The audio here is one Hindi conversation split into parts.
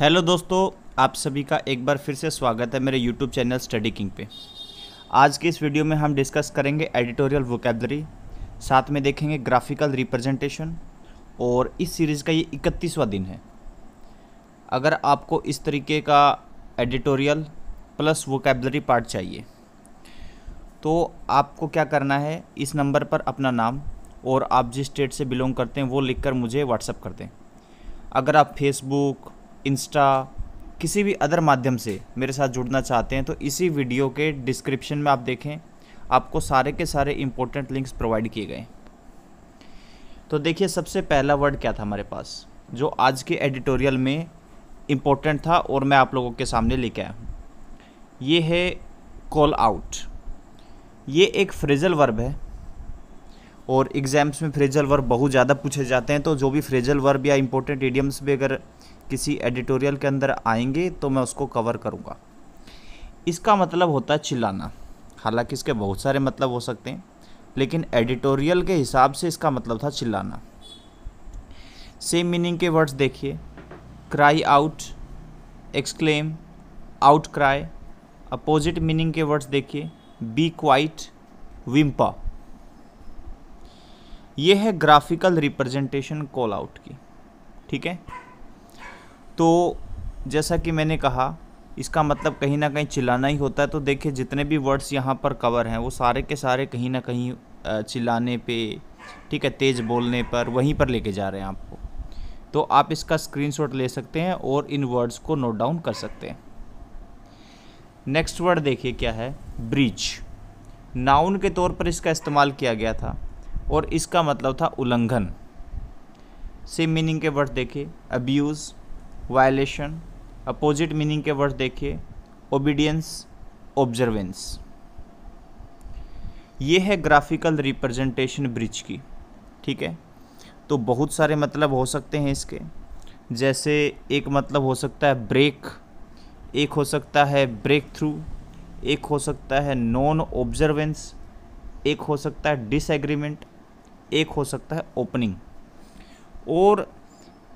हेलो दोस्तों आप सभी का एक बार फिर से स्वागत है मेरे यूट्यूब चैनल स्टडी किंग पे आज के इस वीडियो में हम डिस्कस करेंगे एडिटोरियल वोकेबलरी साथ में देखेंगे ग्राफिकल रिप्रेजेंटेशन और इस सीरीज़ का ये इकतीसवा दिन है अगर आपको इस तरीके का एडिटोरियल प्लस वोकेबलरी पार्ट चाहिए तो आपको क्या करना है इस नंबर पर अपना नाम और आप जिस स्टेट से बिलोंग करते हैं वो लिखकर मुझे व्हाट्सअप कर दें अगर आप फेसबुक इंस्टा किसी भी अदर माध्यम से मेरे साथ जुड़ना चाहते हैं तो इसी वीडियो के डिस्क्रिप्शन में आप देखें आपको सारे के सारे इम्पोर्टेंट लिंक्स प्रोवाइड किए गए तो देखिए सबसे पहला वर्ड क्या था हमारे पास जो आज के एडिटोरियल में इम्पोर्टेंट था और मैं आप लोगों के सामने लेके आया हूँ ये है कॉल आउट ये एक फ्रेजल वर्ब है और एग्ज़ाम्स में फ्रेजल वर्ब बहुत ज़्यादा पूछे जाते हैं तो जो भी फ्रेजल वर्ब या इम्पोर्टेंट एडियम्स भी अगर किसी एडिटोरियल के अंदर आएंगे तो मैं उसको कवर करूँगा इसका मतलब होता है चिल्लाना हालांकि इसके बहुत सारे मतलब हो सकते हैं लेकिन एडिटोरियल के हिसाब से इसका मतलब था चिल्लाना सेम मीनिंग के वर्ड्स देखिए cry out exclaim out cry opposite meaning के वर्ड्स देखिए बी क्वाइट विम्पा ये है ग्राफिकल रिप्रेजेंटेशन कॉल आउट की ठीक है तो जैसा कि मैंने कहा इसका मतलब कहीं ना कहीं चिल्लाना ही होता है तो देखिए जितने भी वर्ड्स यहाँ पर कवर हैं वो सारे के सारे कहीं ना कहीं चिल्लाने पे ठीक है तेज़ बोलने पर वहीं पर लेके जा रहे हैं आपको तो आप इसका स्क्रीनशॉट ले सकते हैं और इन वर्ड्स को नोट डाउन कर सकते हैं नेक्स्ट वर्ड देखिए क्या है ब्रिज नाउन के तौर पर इसका इस्तेमाल किया गया था और इसका मतलब था उल्लंघन सेम मीनिंग के वर्ड देखिए अब्यूज़ वायलेशन अपोजिट मीनिंग के वर्ड देखिए ओबीडियंस ऑब्जर्वेंस ये है ग्राफिकल रिप्रेजेंटेशन ब्रिज की ठीक है तो बहुत सारे मतलब हो सकते हैं इसके जैसे एक मतलब हो सकता है ब्रेक एक हो सकता है ब्रेक थ्रू एक हो सकता है नॉन ऑब्जर्वेंस एक हो सकता है डिसएग्रीमेंट एक हो सकता है ओपनिंग और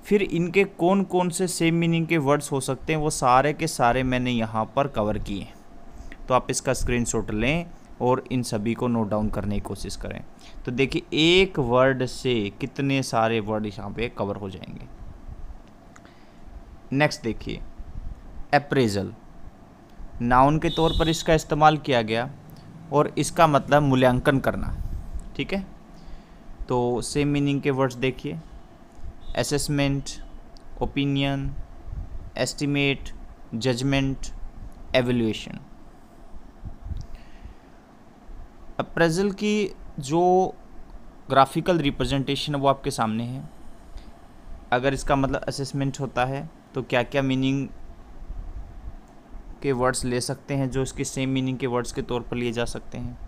फिर इनके कौन कौन से सेम मीनिंग के वर्ड्स हो सकते हैं वो सारे के सारे मैंने यहाँ पर कवर किए तो आप इसका स्क्रीनशॉट लें और इन सभी को नोट डाउन करने की कोशिश करें तो देखिए एक वर्ड से कितने सारे वर्ड यहाँ पे कवर हो जाएंगे नेक्स्ट देखिए अप्रेजल नाउन के तौर पर इसका इस्तेमाल किया गया और इसका मतलब मूल्यांकन करना ठीक है तो सेम मीनिंग के वर्ड्स देखिए assessment opinion estimate judgement evaluation appraisal की जो ग्राफिकल रिप्रेजेंटेशन है वो आपके सामने है अगर इसका मतलब असेसमेंट होता है तो क्या क्या मीनिंग के वर्ड्स ले सकते हैं जो इसके सेम मीनिंग के वर्ड्स के तौर पर लिए जा सकते हैं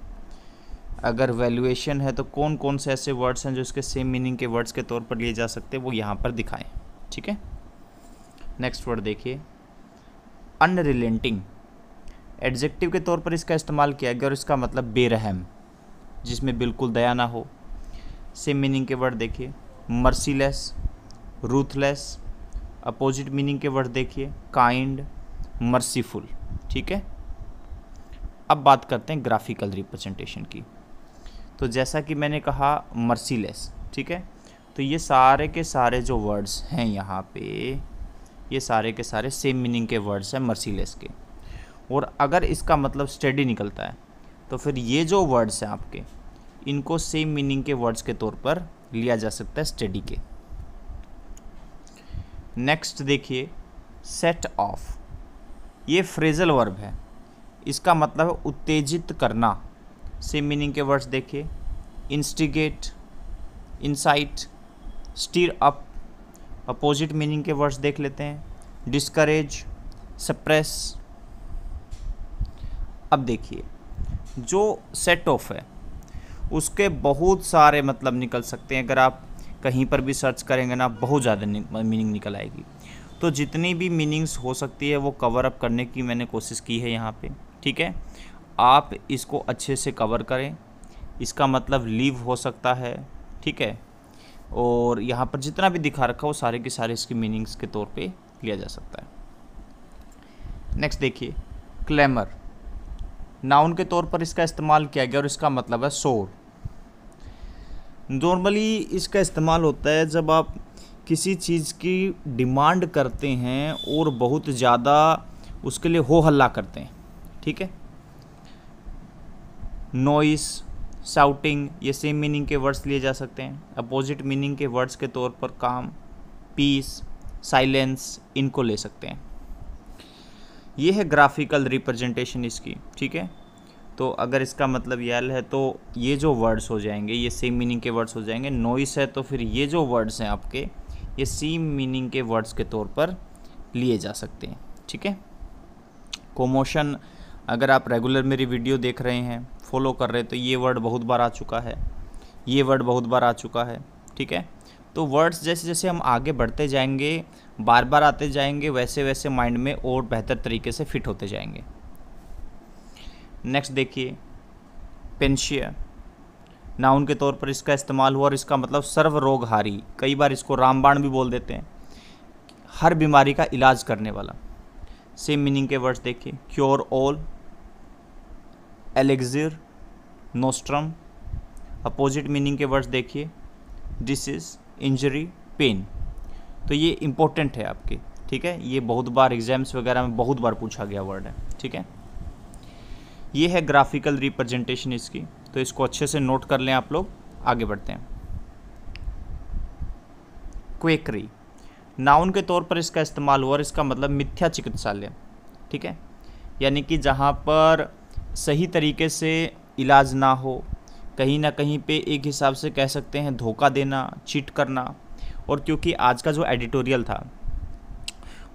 अगर वैल्यूएशन है तो कौन कौन से ऐसे वर्ड्स हैं जो इसके सेम मीनिंग के वर्ड्स के तौर पर लिए जा सकते हैं वो यहाँ पर दिखाएं ठीक है नेक्स्ट वर्ड देखिए अनरिलेंटिंग एडजेक्टिव के तौर पर इसका इस्तेमाल किया गया और इसका मतलब बेरहम जिसमें बिल्कुल दया ना हो सेम मीनिंग के वर्ड देखिए मर्सीलेस रूथलेस अपोजिट मीनिंग के वर्ड देखिए काइंड मर्सीफुल ठीक है अब बात करते हैं ग्राफिकल रिप्रेजेंटेशन की तो जैसा कि मैंने कहा मर्सीलेस ठीक है तो ये सारे के सारे जो वर्ड्स हैं यहाँ पे ये सारे के सारे सेम मीनिंग के वर्ड्स हैं मर्सीलेस के और अगर इसका मतलब स्टडी निकलता है तो फिर ये जो वर्ड्स हैं आपके इनको सेम मीनिंग के वर्ड्स के तौर पर लिया जा सकता है स्टडी के नेक्स्ट देखिए सेट ऑफ ये फ्रेजल वर्ब है इसका मतलब है उत्तेजित करना सेम मीनिंग के वर्ड्स देखिए instigate incite stir up opposite meaning के वर्ड्स देख लेते हैं डिस्करेज सप्रेस अब देखिए जो सेट ऑफ है उसके बहुत सारे मतलब निकल सकते हैं अगर आप कहीं पर भी सर्च करेंगे ना बहुत ज़्यादा मीनिंग निकल आएगी तो जितनी भी मीनिंग्स हो सकती है वो कवर अप करने की मैंने कोशिश की है यहाँ पे ठीक है आप इसको अच्छे से कवर करें इसका मतलब लीव हो सकता है ठीक है और यहाँ पर जितना भी दिखा रखा हो सारे के सारे इसकी मीनिंग्स के तौर पे लिया जा सकता है नेक्स्ट देखिए क्लैमर नाउन के तौर पर इसका इस्तेमाल किया गया और इसका मतलब है शोर नॉर्मली इसका इस्तेमाल होता है जब आप किसी चीज़ की डिमांड करते हैं और बहुत ज़्यादा उसके लिए हो हल्ला करते हैं ठीक है नॉइस साउटिंग ये सेम मीनिंग के वर्ड्स लिए जा सकते हैं अपोजिट मीनिंग के वर्ड्स के तौर पर काम पीस साइलेंस इनको ले सकते हैं ये है ग्राफिकल रिप्रेजेंटेशन इसकी ठीक है तो अगर इसका मतलब यल है तो ये जो वर्ड्स हो जाएंगे ये सेम मीनिंग के वर्ड्स हो जाएंगे नॉइस है तो फिर ये जो वर्ड्स हैं आपके ये सेम मीनिंग के वर्ड्स के तौर पर लिए जा सकते हैं ठीक है कोमोशन अगर आप रेगुलर मेरी वीडियो देख रहे हैं फॉलो कर रहे तो ये वर्ड बहुत बार आ चुका है ये वर्ड बहुत बार आ चुका है ठीक है तो वर्ड्स जैसे जैसे हम आगे बढ़ते जाएंगे बार बार आते जाएंगे वैसे वैसे माइंड में और बेहतर तरीके से फिट होते जाएंगे नेक्स्ट देखिए पेंशिया नाउन के तौर पर इसका इस्तेमाल हुआ और इसका मतलब सर्व रोगहारी कई बार इसको रामबाण भी बोल देते हैं हर बीमारी का इलाज करने वाला सेम मीनिंग के वर्ड्स देखिए cure all elixir nostrum opposite meaning के वर्ड्स देखिए दिस इज़ इंजरी पेन तो ये इम्पोर्टेंट है आपके ठीक है ये बहुत बार एग्जाम्स वगैरह में बहुत बार पूछा गया वर्ड है ठीक है ये है ग्राफिकल रिप्रेजेंटेशन इसकी तो इसको अच्छे से नोट कर लें आप लोग आगे बढ़ते हैं क्वेकरी नाउन के तौर पर इसका इस्तेमाल हुआ और इसका मतलब मिथ्या चिकित्सालय ठीक है यानी कि जहाँ पर सही तरीके से इलाज ना हो कहीं ना कहीं पे एक हिसाब से कह सकते हैं धोखा देना चीट करना और क्योंकि आज का जो एडिटोरियल था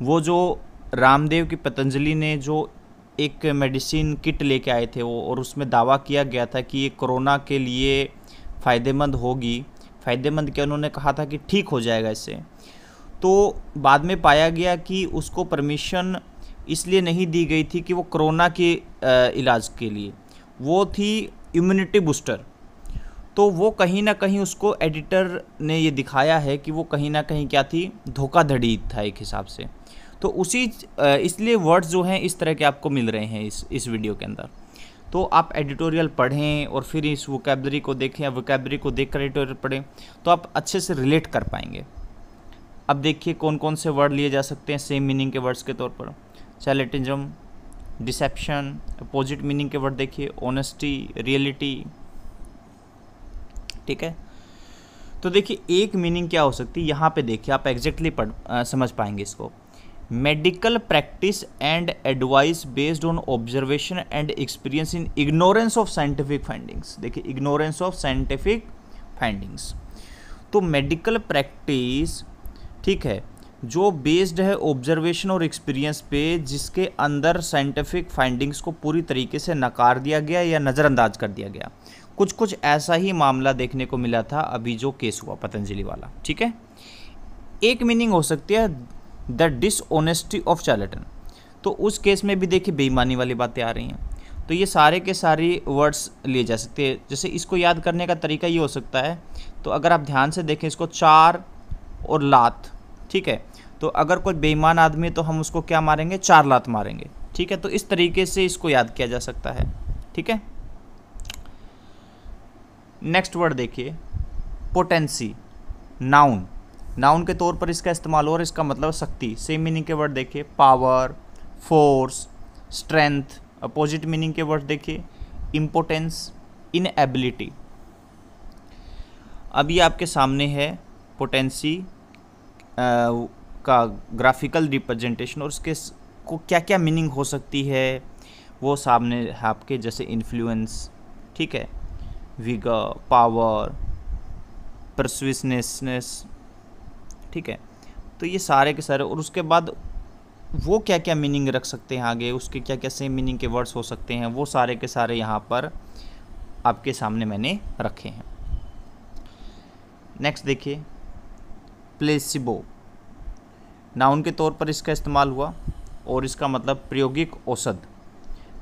वो जो रामदेव की पतंजलि ने जो एक मेडिसिन किट लेके आए थे वो और उसमें दावा किया गया था कि ये कोरोना के लिए फ़ायदेमंद होगी फ़ायदेमंद क्या उन्होंने कहा था कि ठीक हो जाएगा इससे तो बाद में पाया गया कि उसको परमिशन इसलिए नहीं दी गई थी कि वो कोरोना के इलाज के लिए वो थी इम्यूनिटी बूस्टर तो वो कहीं ना कहीं उसको एडिटर ने ये दिखाया है कि वो कहीं ना कहीं क्या थी धोखाधड़ी था एक हिसाब से तो उसी इसलिए वर्ड्स जो हैं इस तरह के आपको मिल रहे हैं इस इस वीडियो के अंदर तो आप एडिटोरियल पढ़ें और फिर इस वोकेबलरी को देखें या वोकेबलरी को देख कर एडिटोरियल पढ़ें तो आप अच्छे से रिलेट कर पाएंगे अब देखिए कौन कौन से वर्ड लिए जा सकते हैं सेम मीनिंग के वर्ड्स के तौर पर चैलेटिजम डिसेप्शन अपोजिट मीनिंग के वर्ड देखिए ऑनेस्टी रियलिटी ठीक है तो देखिए एक मीनिंग क्या हो सकती है यहाँ पे देखिए आप एग्जैक्टली पढ़ आ, समझ पाएंगे इसको medical practice and advice based on observation and experience in ignorance of scientific findings देखिए इग्नोरेंस ऑफ साइंटिफिक फाइंडिंग्स तो मेडिकल प्रैक्टिस ठीक है जो बेस्ड है ऑब्जर्वेशन और एक्सपीरियंस पे जिसके अंदर साइंटिफिक फाइंडिंग्स को पूरी तरीके से नकार दिया गया या नज़रअंदाज कर दिया गया कुछ कुछ ऐसा ही मामला देखने को मिला था अभी जो केस हुआ पतंजलि वाला ठीक है एक मीनिंग हो सकती है द डिसऑनेस्टी ऑफ चार्लेटन तो उस केस में भी देखिए बेईमानी वाली बातें आ रही हैं तो ये सारे के सारे वर्ड्स लिए जा सकते हैं जैसे इसको याद करने का तरीका ये हो सकता है तो अगर आप ध्यान से देखें इसको चार और लात ठीक है तो अगर कोई बेईमान आदमी है तो हम उसको क्या मारेंगे चार लात मारेंगे ठीक है तो इस तरीके से इसको याद किया जा सकता है ठीक है नेक्स्ट वर्ड देखिए पोटेंसी नाउन नाउन के तौर पर इसका इस्तेमाल और इसका मतलब शक्ति सेम मीनिंग के वर्ड देखिए power force strength opposite meaning के वर्ड देखिए इम्पोर्टेंस इन एबिलिटी अभी आपके सामने है पोटेंसी का ग्राफिकल रिप्रेजेंटेशन और उसके को क्या क्या मीनिंग हो सकती है वो सामने है आपके जैसे इन्फ्लुएंस ठीक है विगा पावर प्रसविसनेसनेस ठीक है तो ये सारे के सारे और उसके बाद वो क्या क्या मीनिंग रख सकते हैं आगे उसके क्या क्या सेम मीनिंग के वर्ड्स हो सकते हैं वो सारे के सारे यहाँ पर आपके सामने मैंने रखे हैं नेक्स्ट देखिए प्लेसिबो नाउन के तौर पर इसका इस्तेमाल हुआ और इसका मतलब प्रायोगिक औसत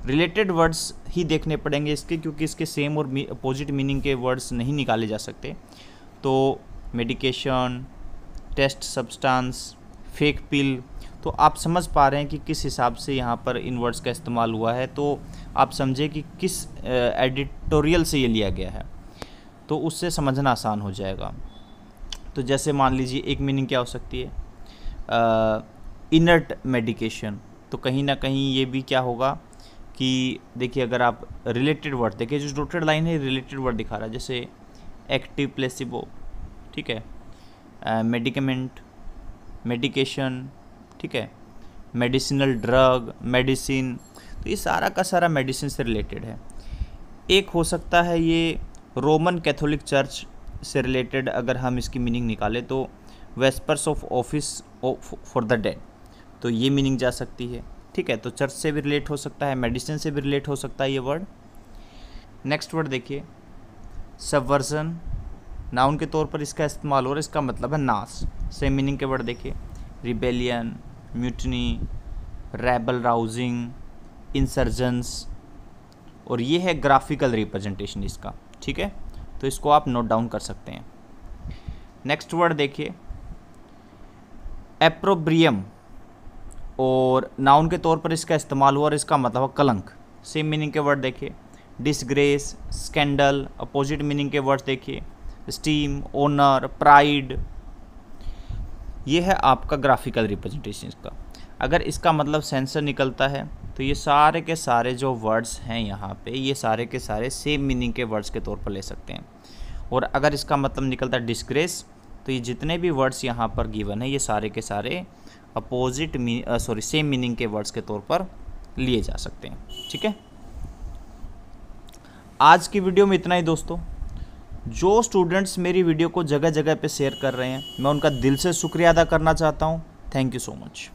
रिलेटेड वर्ड्स ही देखने पड़ेंगे इसके क्योंकि इसके सेम और अपोजिट मीनिंग के वर्ड्स नहीं निकाले जा सकते तो medication test substance fake pill तो आप समझ पा रहे हैं कि किस हिसाब से यहाँ पर इन वर्ड्स का इस्तेमाल हुआ है तो आप समझे कि किस एडिटोरियल से ये लिया गया है तो उससे समझना आसान हो जाएगा तो जैसे मान लीजिए एक मीनिंग क्या हो सकती है इनर्ट मेडिकेशन तो कहीं ना कहीं ये भी क्या होगा कि देखिए अगर आप रिलेटेड वर्ड देखिए जो डोटेड लाइन है रिलेटेड वर्ड दिखा रहा है जैसे एक्टिव प्लेसिबो ठीक है मेडिकमेंट मेडिकेशन ठीक है मेडिसिनल ड्रग मेडिसिन तो ये सारा का सारा मेडिसिन से रिलेटेड है एक हो सकता है ये रोमन कैथोलिक चर्च से रिलेटेड अगर हम इसकी मीनिंग निकालें तो vespers of office for the dead तो ये मीनिंग जा सकती है ठीक है तो चर्च से भी रिलेट हो सकता है मेडिसिन से भी रिलेट हो सकता है ये वर्ड नेक्स्ट वर्ड देखिए सबवर्जन नाउन के तौर पर इसका इस्तेमाल हो रहा है इसका मतलब है नाश सेम मीनिंग के वर्ड देखिए rebellion mutiny rabble rousing insurgence और ये है ग्राफिकल रिप्रेजेंटेशन इसका ठीक है तो इसको आप नोट डाउन कर सकते हैं नेक्स्ट वर्ड देखिए एप्रोब्रियम और नाउन के तौर पर इसका इस्तेमाल हुआ और इसका मतलब कलंक सेम मीनिंग के वर्ड देखिए डिसग्रेस स्कैंडल अपोजिट मीनिंग के वर्ड देखिए स्टीम ओनर प्राइड ये है आपका ग्राफिकल रिप्रेजेंटेशन का अगर इसका मतलब सेंसर निकलता है तो ये सारे के सारे जो वर्ड्स हैं यहाँ पे ये सारे के सारे सेम मीनिंग के वर्ड्स के तौर पर ले सकते हैं और अगर इसका मतलब निकलता है डिस्ग्रेस तो ये जितने भी वर्ड्स यहाँ पर गिवन है ये सारे के सारे अपोजिट सॉरी सेम मीनिंग के वर्ड्स के तौर पर लिए जा सकते हैं ठीक है आज की वीडियो में इतना ही दोस्तों जो स्टूडेंट्स मेरी वीडियो को जगह जगह पे शेयर कर रहे हैं मैं उनका दिल से शुक्रिया अदा करना चाहता हूँ थैंक यू सो मच